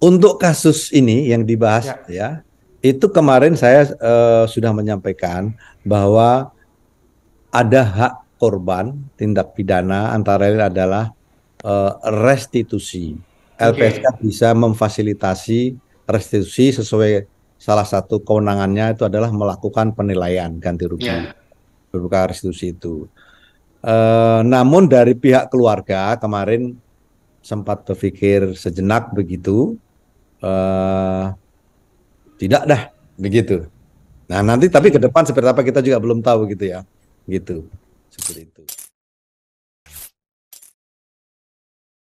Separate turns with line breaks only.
Untuk kasus ini yang dibahas ya, ya itu kemarin saya uh, sudah menyampaikan bahwa ada hak korban tindak pidana antara lain adalah uh, restitusi. LPSK bisa memfasilitasi restitusi sesuai salah satu kewenangannya itu adalah melakukan penilaian ganti rugi yeah. berupa restitusi itu. Uh, namun dari pihak keluarga kemarin sempat berpikir sejenak begitu uh, tidak dah begitu. Nah nanti tapi
ke depan seperti apa kita juga belum tahu gitu ya, gitu seperti itu.